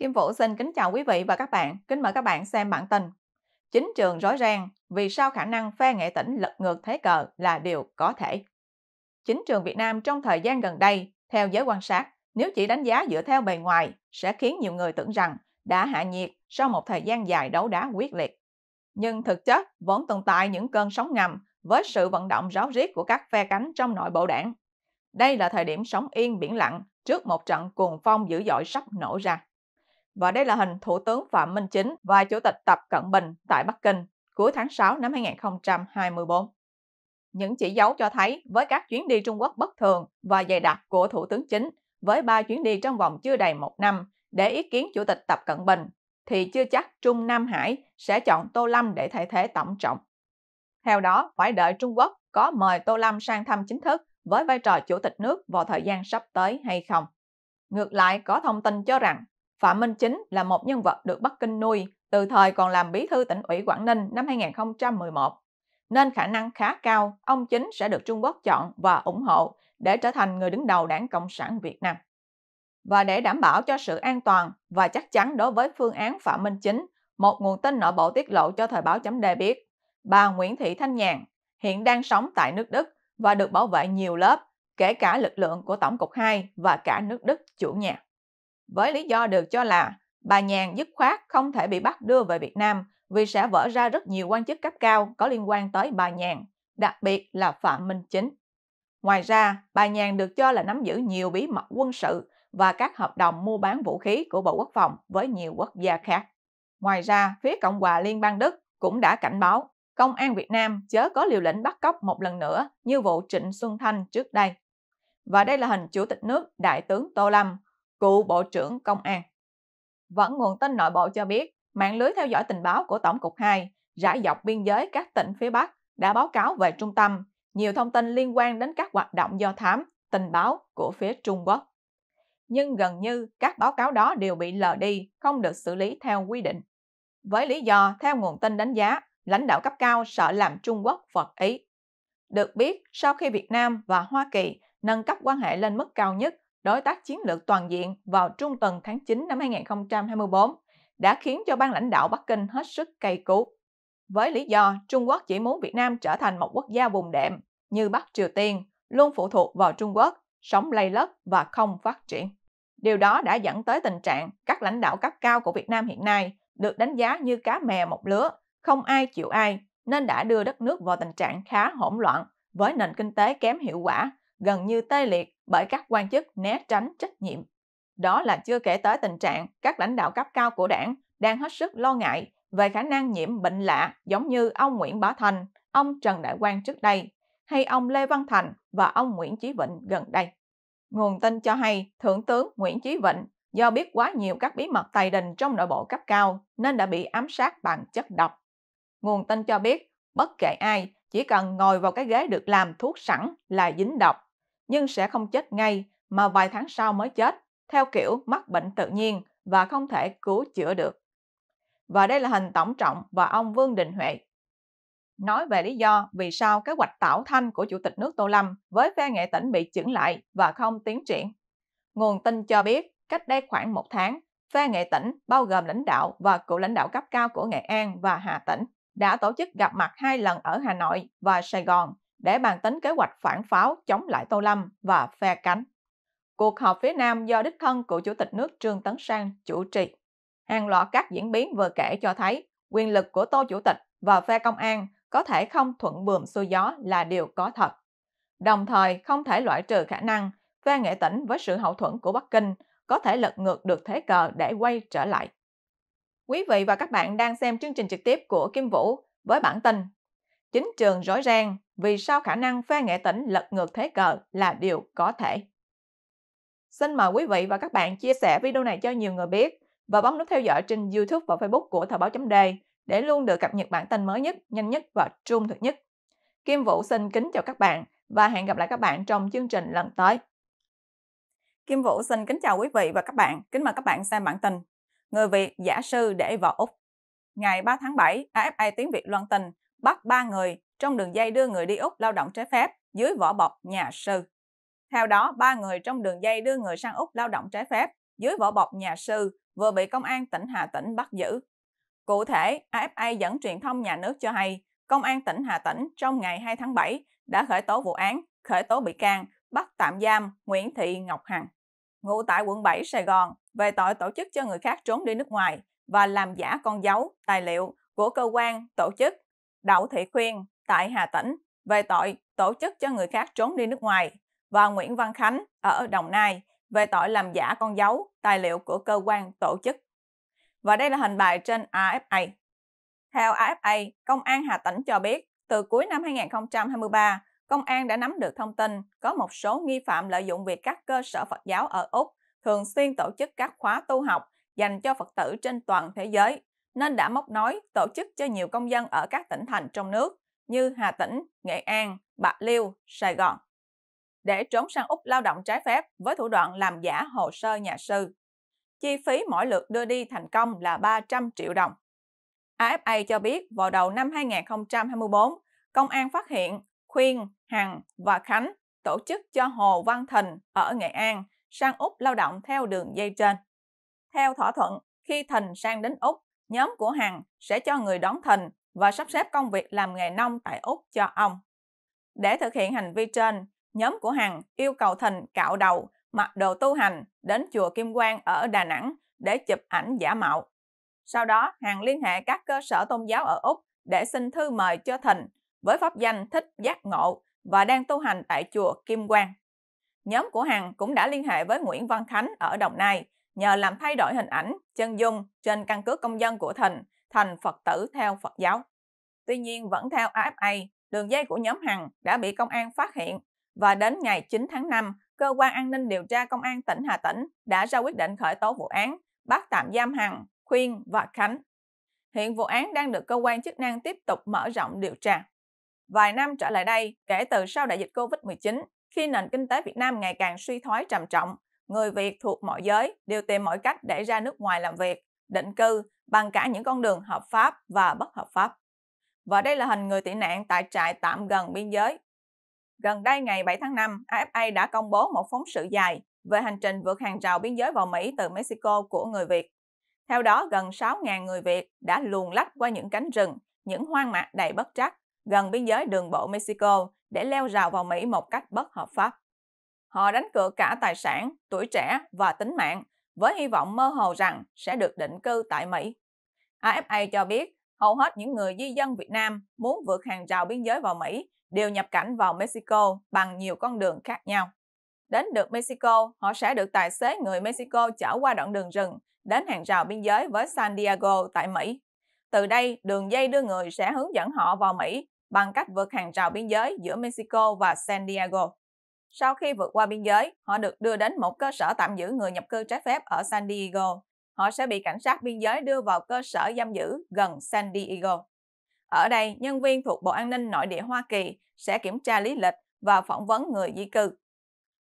Kim Vũ xin kính chào quý vị và các bạn. Kính mời các bạn xem bản tin. Chính trường rối ren, vì sao khả năng phe nghệ tỉnh lật ngược thế cờ là điều có thể. Chính trường Việt Nam trong thời gian gần đây, theo giới quan sát, nếu chỉ đánh giá dựa theo bề ngoài, sẽ khiến nhiều người tưởng rằng đã hạ nhiệt sau một thời gian dài đấu đá quyết liệt. Nhưng thực chất vẫn tồn tại những cơn sóng ngầm với sự vận động ráo riết của các phe cánh trong nội bộ đảng. Đây là thời điểm sóng yên biển lặng trước một trận cuồng phong dữ dội sắp nổ ra và đây là hình Thủ tướng Phạm Minh Chính và Chủ tịch Tập Cận Bình tại Bắc Kinh cuối tháng 6 năm 2024. Những chỉ dấu cho thấy với các chuyến đi Trung Quốc bất thường và dày đặc của Thủ tướng Chính với ba chuyến đi trong vòng chưa đầy một năm để ý kiến Chủ tịch Tập Cận Bình thì chưa chắc Trung Nam Hải sẽ chọn Tô Lâm để thay thế Tổng trọng. Theo đó, phải đợi Trung Quốc có mời Tô Lâm sang thăm chính thức với vai trò chủ tịch nước vào thời gian sắp tới hay không. Ngược lại, có thông tin cho rằng Phạm Minh Chính là một nhân vật được Bắc Kinh nuôi từ thời còn làm bí thư tỉnh ủy Quảng Ninh năm 2011, nên khả năng khá cao ông Chính sẽ được Trung Quốc chọn và ủng hộ để trở thành người đứng đầu đảng Cộng sản Việt Nam. Và để đảm bảo cho sự an toàn và chắc chắn đối với phương án Phạm Minh Chính, một nguồn tin nội bộ tiết lộ cho thời báo chấm đề biết, bà Nguyễn Thị Thanh Nhàn hiện đang sống tại nước Đức và được bảo vệ nhiều lớp, kể cả lực lượng của Tổng cục 2 và cả nước Đức chủ nhà với lý do được cho là bà Nhàn dứt khoát không thể bị bắt đưa về Việt Nam vì sẽ vỡ ra rất nhiều quan chức cấp cao có liên quan tới bà Nhàn, đặc biệt là Phạm Minh Chính. Ngoài ra, bà Nhàn được cho là nắm giữ nhiều bí mật quân sự và các hợp đồng mua bán vũ khí của Bộ Quốc phòng với nhiều quốc gia khác. Ngoài ra, phía Cộng hòa Liên bang Đức cũng đã cảnh báo công an Việt Nam chớ có liều lĩnh bắt cóc một lần nữa như vụ Trịnh Xuân Thanh trước đây. Và đây là hình Chủ tịch nước Đại tướng Tô Lâm cựu Bộ trưởng Công an. Vẫn nguồn tin nội bộ cho biết, mạng lưới theo dõi tình báo của Tổng cục 2 rải dọc biên giới các tỉnh phía Bắc đã báo cáo về trung tâm nhiều thông tin liên quan đến các hoạt động do thám, tình báo của phía Trung Quốc. Nhưng gần như các báo cáo đó đều bị lờ đi, không được xử lý theo quy định. Với lý do, theo nguồn tin đánh giá, lãnh đạo cấp cao sợ làm Trung Quốc phật ý. Được biết, sau khi Việt Nam và Hoa Kỳ nâng cấp quan hệ lên mức cao nhất đối tác chiến lược toàn diện vào trung tuần tháng 9 năm 2024 đã khiến cho ban lãnh đạo Bắc Kinh hết sức cay cú. Với lý do Trung Quốc chỉ muốn Việt Nam trở thành một quốc gia vùng đệm như Bắc Triều Tiên, luôn phụ thuộc vào Trung Quốc, sống lây lất và không phát triển. Điều đó đã dẫn tới tình trạng các lãnh đạo cấp cao của Việt Nam hiện nay được đánh giá như cá mè một lứa, không ai chịu ai, nên đã đưa đất nước vào tình trạng khá hỗn loạn với nền kinh tế kém hiệu quả, gần như tê liệt bởi các quan chức né tránh trách nhiệm. Đó là chưa kể tới tình trạng các lãnh đạo cấp cao của đảng đang hết sức lo ngại về khả năng nhiễm bệnh lạ giống như ông Nguyễn Bá Thành, ông Trần Đại Quang trước đây, hay ông Lê Văn Thành và ông Nguyễn Chí Vịnh gần đây. Nguồn tin cho hay Thượng tướng Nguyễn Chí Vịnh do biết quá nhiều các bí mật tài đình trong nội bộ cấp cao nên đã bị ám sát bằng chất độc. Nguồn tin cho biết bất kể ai chỉ cần ngồi vào cái ghế được làm thuốc sẵn là dính độc nhưng sẽ không chết ngay mà vài tháng sau mới chết, theo kiểu mắc bệnh tự nhiên và không thể cứu chữa được. Và đây là hình tổng trọng và ông Vương Đình Huệ. Nói về lý do vì sao kế hoạch tạo thanh của Chủ tịch nước Tô Lâm với phe nghệ tỉnh bị chững lại và không tiến triển. Nguồn tin cho biết, cách đây khoảng một tháng, phe nghệ tỉnh bao gồm lãnh đạo và cựu lãnh đạo cấp cao của Nghệ An và Hà Tĩnh đã tổ chức gặp mặt hai lần ở Hà Nội và Sài Gòn để bàn tính kế hoạch phản pháo chống lại Tô Lâm và phe cánh. Cuộc họp phía Nam do đích thân của Chủ tịch nước Trương Tấn Sang chủ trì. Hàng loạt các diễn biến vừa kể cho thấy quyền lực của Tô Chủ tịch và phe công an có thể không thuận buồm xuôi gió là điều có thật. Đồng thời không thể loại trừ khả năng phe nghệ tỉnh với sự hậu thuẫn của Bắc Kinh có thể lật ngược được thế cờ để quay trở lại. Quý vị và các bạn đang xem chương trình trực tiếp của Kim Vũ với bản tin Chính trường rối ren vì sao khả năng phe nghệ tỉnh lật ngược thế cờ là điều có thể. Xin mời quý vị và các bạn chia sẻ video này cho nhiều người biết và bấm nút theo dõi trên YouTube và Facebook của Thời báo chấm đề để luôn được cập nhật bản tin mới nhất, nhanh nhất và trung thực nhất. Kim Vũ xin kính chào các bạn và hẹn gặp lại các bạn trong chương trình lần tới. Kim Vũ xin kính chào quý vị và các bạn, kính mời các bạn xem bản tin Người Việt giả sư để vào Úc. Ngày 3 tháng 7, AFA Tiếng Việt loan tin bắt 3 người trong đường dây đưa người đi Úc lao động trái phép dưới vỏ bọc nhà sư. Theo đó, ba người trong đường dây đưa người sang Úc lao động trái phép dưới vỏ bọc nhà sư vừa bị công an tỉnh Hà Tĩnh bắt giữ. Cụ thể, AFA dẫn truyền thông nhà nước cho hay, công an tỉnh Hà Tĩnh trong ngày 2 tháng 7 đã khởi tố vụ án, khởi tố bị can, bắt tạm giam Nguyễn Thị Ngọc Hằng, ngụ tại quận 7 Sài Gòn về tội tổ chức cho người khác trốn đi nước ngoài và làm giả con dấu, tài liệu của cơ quan, tổ chức Đậu Thị Khuyên tại Hà Tĩnh về tội tổ chức cho người khác trốn đi nước ngoài và Nguyễn Văn Khánh ở Đồng Nai về tội làm giả con dấu, tài liệu của cơ quan tổ chức. Và đây là hình bài trên AFA. Theo AFA, Công an Hà Tĩnh cho biết, từ cuối năm 2023, Công an đã nắm được thông tin có một số nghi phạm lợi dụng việc các cơ sở Phật giáo ở Úc thường xuyên tổ chức các khóa tu học dành cho Phật tử trên toàn thế giới nên đã móc nối tổ chức cho nhiều công dân ở các tỉnh thành trong nước như Hà Tĩnh, Nghệ An, Bạc Liêu, Sài Gòn để trốn sang Úc lao động trái phép với thủ đoạn làm giả hồ sơ nhà sư. Chi phí mỗi lượt đưa đi thành công là 300 triệu đồng. AFA cho biết vào đầu năm 2024, công an phát hiện Khuyên, Hằng và Khánh tổ chức cho Hồ Văn Thình ở Nghệ An sang Úc lao động theo đường dây trên. Theo thỏa thuận, khi Thình sang đến Úc, nhóm của Hằng sẽ cho người đón thìn và sắp xếp công việc làm nghề nông tại Úc cho ông. Để thực hiện hành vi trên, nhóm của Hằng yêu cầu thìn cạo đầu, mặc đồ tu hành đến chùa Kim Quang ở Đà Nẵng để chụp ảnh giả mạo. Sau đó, Hằng liên hệ các cơ sở tôn giáo ở Úc để xin thư mời cho thìn với pháp danh thích giác ngộ và đang tu hành tại chùa Kim Quang. Nhóm của Hằng cũng đã liên hệ với Nguyễn Văn Khánh ở Đồng Nai nhờ làm thay đổi hình ảnh, chân dung trên căn cước công dân của Thịnh thành Phật tử theo Phật giáo. Tuy nhiên vẫn theo AFA, đường dây của nhóm Hằng đã bị công an phát hiện và đến ngày 9 tháng 5, cơ quan an ninh điều tra công an tỉnh Hà Tĩnh đã ra quyết định khởi tố vụ án, bắt tạm giam Hằng, Khuyên và Khánh. Hiện vụ án đang được cơ quan chức năng tiếp tục mở rộng điều tra. Vài năm trở lại đây, kể từ sau đại dịch Covid-19, khi nền kinh tế Việt Nam ngày càng suy thoái trầm trọng, người Việt thuộc mọi giới đều tìm mọi cách để ra nước ngoài làm việc, định cư bằng cả những con đường hợp pháp và bất hợp pháp. Và đây là hình người tị nạn tại trại tạm gần biên giới. Gần đây ngày 7 tháng 5, AFA đã công bố một phóng sự dài về hành trình vượt hàng rào biên giới vào Mỹ từ Mexico của người Việt. Theo đó, gần 6.000 người Việt đã luồn lách qua những cánh rừng, những hoang mạc đầy bất trắc gần biên giới đường bộ Mexico để leo rào vào Mỹ một cách bất hợp pháp. Họ đánh cược cả tài sản, tuổi trẻ và tính mạng với hy vọng mơ hồ rằng sẽ được định cư tại Mỹ. AFA cho biết hầu hết những người di dân Việt Nam muốn vượt hàng rào biên giới vào Mỹ đều nhập cảnh vào Mexico bằng nhiều con đường khác nhau. Đến được Mexico, họ sẽ được tài xế người Mexico chở qua đoạn đường rừng đến hàng rào biên giới với San Diego tại Mỹ. Từ đây, đường dây đưa người sẽ hướng dẫn họ vào Mỹ bằng cách vượt hàng rào biên giới giữa Mexico và San Diego. Sau khi vượt qua biên giới, họ được đưa đến một cơ sở tạm giữ người nhập cư trái phép ở San Diego. Họ sẽ bị cảnh sát biên giới đưa vào cơ sở giam giữ gần San Diego. Ở đây, nhân viên thuộc Bộ An ninh Nội địa Hoa Kỳ sẽ kiểm tra lý lịch và phỏng vấn người di cư.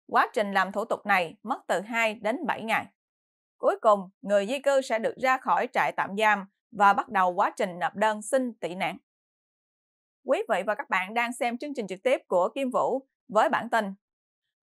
Quá trình làm thủ tục này mất từ 2 đến 7 ngày. Cuối cùng, người di cư sẽ được ra khỏi trại tạm giam và bắt đầu quá trình nộp đơn xin tị nạn. Quý vị và các bạn đang xem chương trình trực tiếp của Kim Vũ với bản tin